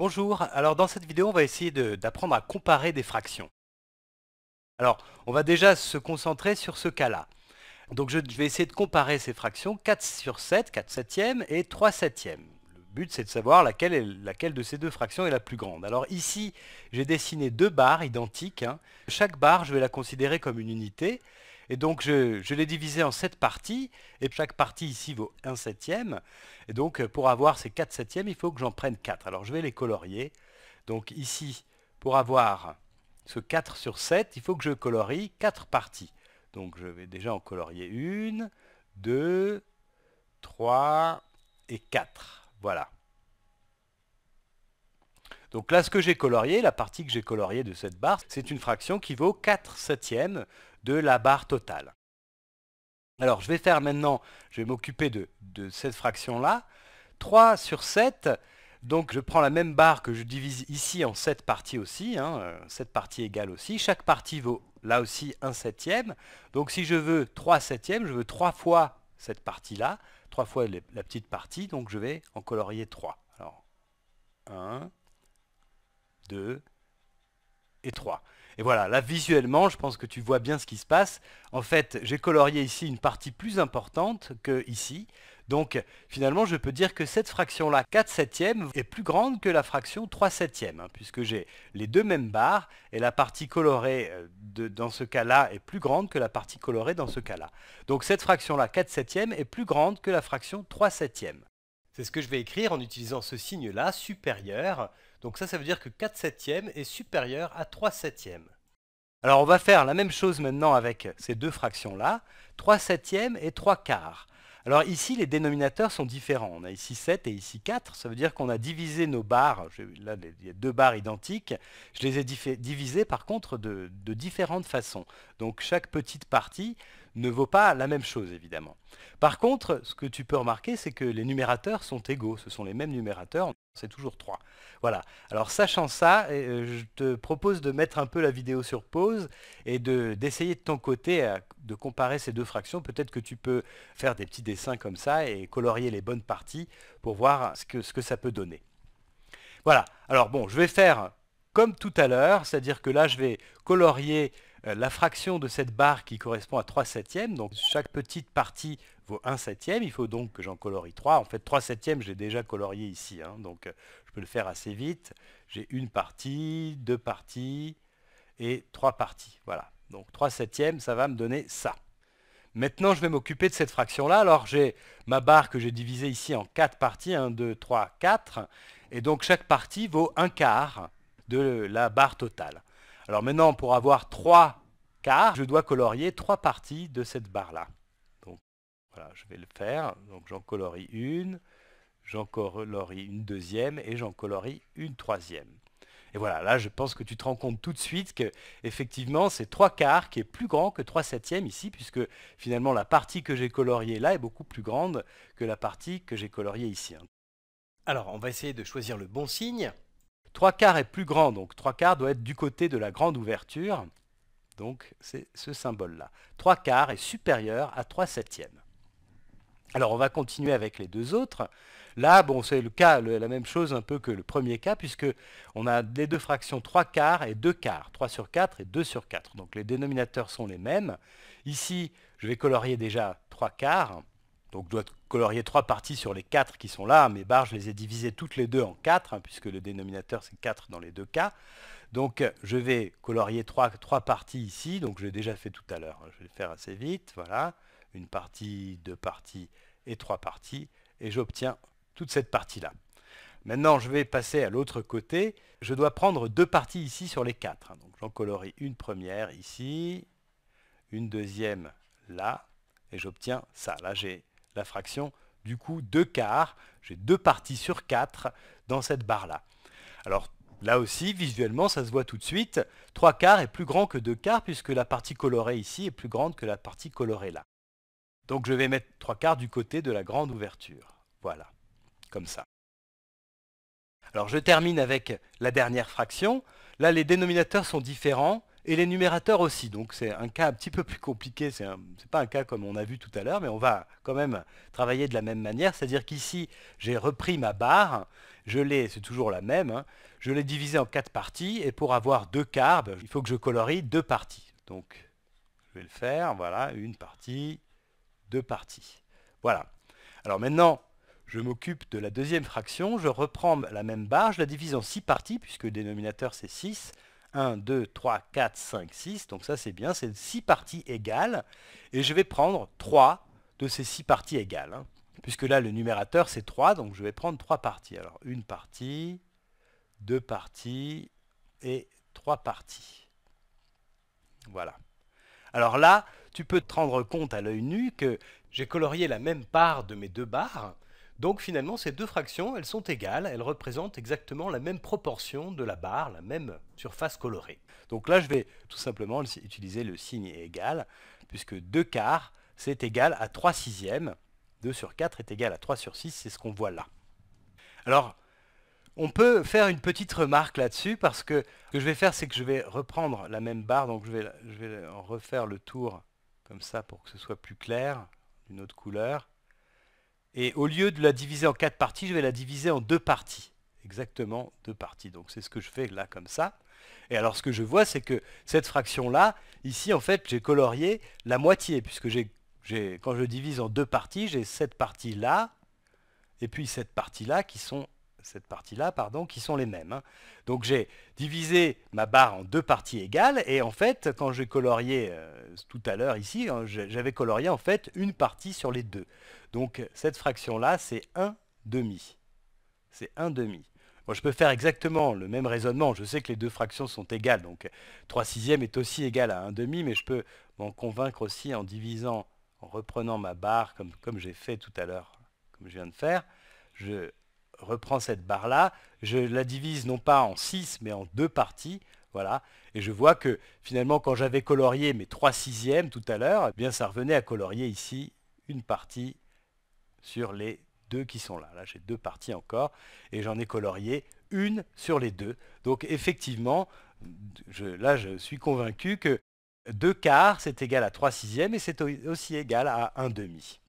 Bonjour, alors dans cette vidéo on va essayer d'apprendre à comparer des fractions. Alors on va déjà se concentrer sur ce cas-là. Donc je vais essayer de comparer ces fractions 4 sur 7, 4 septièmes et 3 septièmes. Le but c'est de savoir laquelle, de ces deux fractions est la plus grande. Alors ici j'ai dessiné deux barres identiques. Hein. Chaque barre je vais la considérer comme une unité et donc je, l'ai divisé en 7 parties, et chaque partie ici vaut 1 septième. Et donc euh, pour avoir ces 4 septièmes, il faut que j'en prenne 4. Alors je vais les colorier. Donc ici, pour avoir ce 4 sur 7, il faut que je colorie 4 parties. Donc je vais déjà en colorier 1, 2, 3 et 4. Voilà. Donc là, ce que j'ai colorié, la partie que j'ai coloriée de cette barre, c'est une fraction qui vaut 4 septièmes de la barre totale. Alors je vais faire maintenant, je vais m'occuper de, cette fraction-là. 3 sur 7, donc je prends la même barre que je divise ici en 7 parties aussi, 7 hein, euh, parties égales aussi. Chaque partie vaut là aussi 1 septième. Donc si je veux 3 septièmes, je veux 3 fois cette partie-là, 3 fois la petite partie, donc je vais en colorier 3. Alors 1, 2 et 3. Et voilà, là visuellement, je pense que tu vois bien ce qui se passe. En fait, j'ai colorié ici une partie plus importante que ici. Donc finalement, je peux dire que cette fraction-là, 4 septièmes, est plus grande que la fraction 3 septième, hein, puisque j'ai les deux mêmes barres, et la partie colorée euh, dans ce cas-là est plus grande que la partie colorée dans ce cas-là. Donc cette fraction-là, 4 septièmes, est plus grande que la fraction 3 septièmes. C'est ce que je vais écrire en utilisant ce signe-là, supérieur, donc ça, ça veut dire que 4 septièmes est supérieur à 3 septièmes. Alors on va faire la même chose maintenant avec ces deux fractions-là, 3 septièmes et 3 quarts. Alors ici, les dénominateurs sont différents. On a ici 7 et ici 4. Ça veut dire qu'on a divisé nos barres. là, il y a deux barres identiques. Je les ai divisées par contre de différentes façons. Donc chaque petite partie ne vaut pas la même chose, évidemment. Par contre, ce que tu peux remarquer, c'est que les numérateurs sont égaux. Ce sont les mêmes numérateurs, c'est toujours 3. Voilà. Alors, sachant ça, euh, je te propose de mettre un peu la vidéo sur pause et d'essayer de, ton côté euh, de comparer ces deux fractions. Peut-être que tu peux faire des petits dessins comme ça et colorier les bonnes parties pour voir ce que, ce que ça peut donner. Voilà. Alors, bon, je vais faire comme tout à l'heure, c'est-à-dire que là, je vais colorier euh, la fraction de cette barre qui correspond à 3 septièmes, donc chaque petite partie vaut 1 septième, il faut donc que j'en colorie 3. En fait, 3 septièmes, j'ai déjà colorié ici, hein. donc euh, je peux le faire assez vite. J'ai une partie, deux parties et trois parties. Voilà, donc 3 septièmes, ça va me donner ça. Maintenant, je vais m'occuper de cette fraction-là. Alors, j'ai ma barre que j'ai divisée ici en 4 parties, 1, 2, 3, 4. Et donc, chaque partie vaut un quart de la barre totale. Alors maintenant, pour avoir trois quarts, je dois colorier trois parties de cette barre-là. Donc voilà, je vais le faire. Donc j'en colorie une, j'en colorie une deuxième et j'en colorie une troisième. Et voilà, là je pense que tu te rends compte tout de suite que effectivement c'est trois quarts qui est plus grand que 3 septièmes ici, puisque finalement la partie que j'ai coloriée là est beaucoup plus grande que la partie que j'ai coloriée ici. Hein. Alors on va essayer de choisir le bon signe. 3 quarts est plus grand, donc 3 quarts doit être du côté de la grande ouverture. Donc c'est ce symbole-là. 3 quarts est supérieur à 3 septièmes. Alors on va continuer avec les deux autres. Là, bon, c'est le cas, la même chose un peu que le premier cas, puisque on a les deux fractions 3 quarts et 2 quarts, 3 sur 4 et 2 sur 4. Donc les dénominateurs sont les mêmes. Ici, je vais colorier déjà 3 quarts. Donc je dois colorier trois parties sur les quatre qui sont là. Mes barres, je les ai divisées toutes les deux en quatre, hein, puisque le dénominateur, c'est 4 dans les deux cas. Donc je vais colorier trois, trois parties ici. Donc je l'ai déjà fait tout à l'heure. Hein. Je vais le faire assez vite. Voilà. Une partie, deux parties et trois parties. Et j'obtiens toute cette partie-là. Maintenant, je vais passer à l'autre côté. Je dois prendre deux parties ici sur les quatre. Hein. Donc j'en colorie une première ici, une deuxième là, et j'obtiens ça. Là, j'ai la fraction du coup deux quarts. J'ai deux parties sur quatre dans cette barre-là. Alors là aussi, visuellement, ça se voit tout de suite. 3 quarts est plus grand que deux quarts puisque la partie colorée ici est plus grande que la partie colorée là. Donc je vais mettre trois quarts du côté de la grande ouverture. Voilà, comme ça. Alors je termine avec la dernière fraction. Là, les dénominateurs sont différents et les numérateurs aussi. Donc c'est un cas un petit peu plus compliqué, ce n'est pas un cas comme on a vu tout à l'heure, mais on va quand même travailler de la même manière. C'est-à-dire qu'ici, j'ai repris ma barre, je l'ai, c'est toujours la même, hein, je l'ai divisée en quatre parties, et pour avoir deux carbes, il faut que je colorie deux parties. Donc je vais le faire, voilà, une partie, deux parties. Voilà. Alors maintenant, je m'occupe de la deuxième fraction, je reprends la même barre, je la divise en six parties, puisque le dénominateur c'est 6, 1, 2, 3, 4, 5, 6. Donc ça c'est bien, c'est 6 parties égales. Et je vais prendre 3 de ces 6 parties égales. Hein. Puisque là le numérateur c'est 3, donc je vais prendre 3 parties. Alors une partie, deux parties et trois parties. Voilà. Alors là, tu peux te rendre compte à l'œil nu que j'ai colorié la même part de mes deux barres, donc finalement, ces deux fractions, elles sont égales, elles représentent exactement la même proportion de la barre, la même surface colorée. Donc là, je vais tout simplement utiliser le signe égal, puisque 2 quarts, c'est égal à 3 sixièmes. 2 sur 4 est égal à 3 sur 6, c'est ce qu'on voit là. Alors, on peut faire une petite remarque là-dessus, parce que ce que je vais faire, c'est que je vais reprendre la même barre, donc je vais, je vais en refaire le tour comme ça pour que ce soit plus clair, d'une autre couleur. Et au lieu de la diviser en quatre parties, je vais la diviser en deux parties. Exactement deux parties. Donc c'est ce que je fais là comme ça. Et alors ce que je vois, c'est que cette fraction-là, ici en fait, j'ai colorié la moitié, puisque quand je divise en deux parties, j'ai cette partie-là, et puis cette partie-là qui sont cette partie-là, pardon, qui sont les mêmes. Hein. Donc j'ai divisé ma barre en deux parties égales, et en fait, quand j'ai colorié euh, tout à l'heure ici, hein, j'avais colorié en fait une partie sur les deux. Donc cette fraction-là, c'est 1 demi. C'est un demi. je peux faire exactement le même raisonnement, je sais que les deux fractions sont égales, donc 3 sixièmes est aussi égal à 1 demi, mais je peux m'en convaincre aussi en divisant, en reprenant ma barre comme, comme j'ai fait tout à l'heure, comme je viens de faire. Je reprends cette barre-là, je la divise non pas en 6, mais en deux parties, voilà. Et je vois que finalement, quand j'avais colorié mes 3 sixièmes tout à l'heure, eh bien ça revenait à colorier ici une partie sur les deux qui sont là. Là, j'ai deux parties encore, et j'en ai colorié une sur les deux. Donc effectivement, là, je suis convaincu que 2 quarts, c'est égal à 3 sixièmes, et c'est aussi égal à 1 demi.